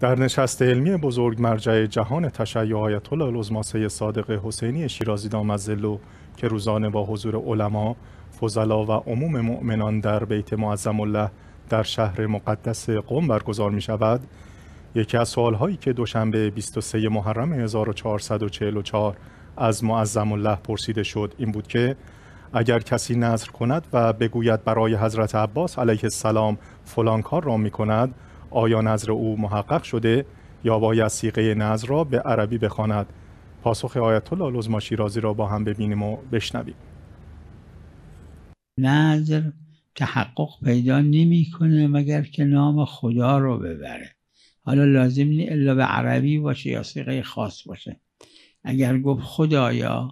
در نشست علمی بزرگ مرجع جهان تشیع آیت الله العظما صادق حسینی شیرازی دامزلو که روزانه با حضور علما، فضلا و عموم مؤمنان در بیت معظم الله در شهر مقدس قم برگزار می شود یکی از سوالهایی که دوشنبه 23 محرم 1444 از معظم الله پرسیده شد این بود که اگر کسی نظر کند و بگوید برای حضرت عباس علیه السلام فلان کار را می کند آیا نظر او محقق شده یا باید سیغه نظر را به عربی بخواند پاسخ آیت الله لزما شیرازی را با هم ببینیم و بشنویم نظر تحقق پیدا نمیکنه مگر که نام خدا رو ببره حالا لازم نیست الا به عربی باشه یا خاص باشه اگر گفت خدایا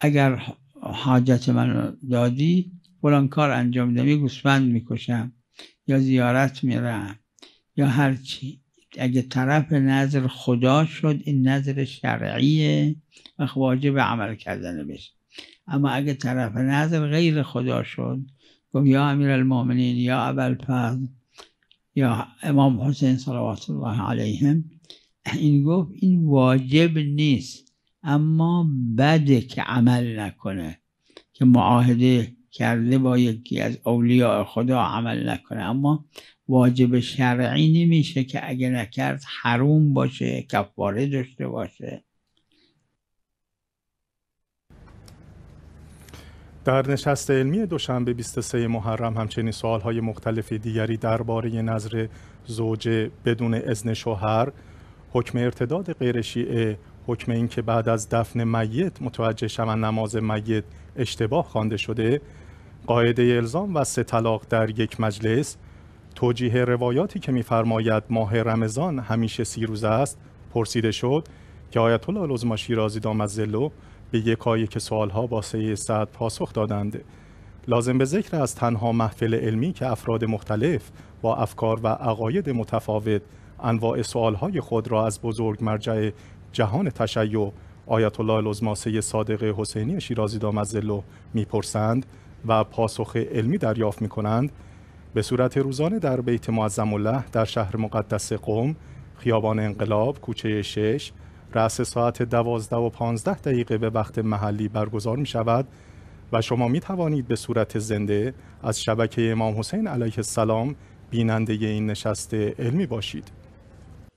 اگر حاجت من دادی فلان کار انجام میدم یه گوسفند میکشم یا زیارت میرم یا هرچی اگه طرف نظر خدا شد این نظر شرعیه و خب واجب عمل کردن بشه اما اگه طرف نظر غیر خدا شد گفت یا امیر المومنین یا اول یا امام حسین صلوات الله علیهم این گفت این واجب نیست اما بده که عمل نکنه که معاهده کرده با یکی از اولیاء خدا عمل نکنه اما واجب شرعی نمیشه که اگه نکرد حروم باشه کفاره داشته باشه در نشست علمی دوشنبه 23 محرم همچنین های مختلف دیگری درباره نظر زوجه بدون اذن شوهر، حکم ارتداد غیر شیعه، حکم اینکه بعد از دفن میت متوجه شوند نماز میت اشتباه خوانده شده قاعده الزام و سه طلاق در یک مجلس توجیه روایاتی که میفرماید ماه رمضان همیشه سی روز است پرسیده شد که آیت الله العظما شیرازی دامزلو به یکایی که سوالها با سه سعد پاسخ دادند لازم به ذکر است تنها محفل علمی که افراد مختلف با افکار و عقاید متفاوت انواع سوالهای خود را از بزرگ مرجع جهان تشیع آیت الله العظما صادق حسینی شیرازی دامزلو میپرسند و پاسخ علمی دریافت میکنند به صورت روزانه در بیت معظم الله در شهر مقدس قوم خیابان انقلاب کوچه شش رأس ساعت 12 و 15 دقیقه به وقت محلی برگزار می شود و شما می توانید به صورت زنده از شبکه امام حسین علیه السلام بیننده این نشست علمی باشید.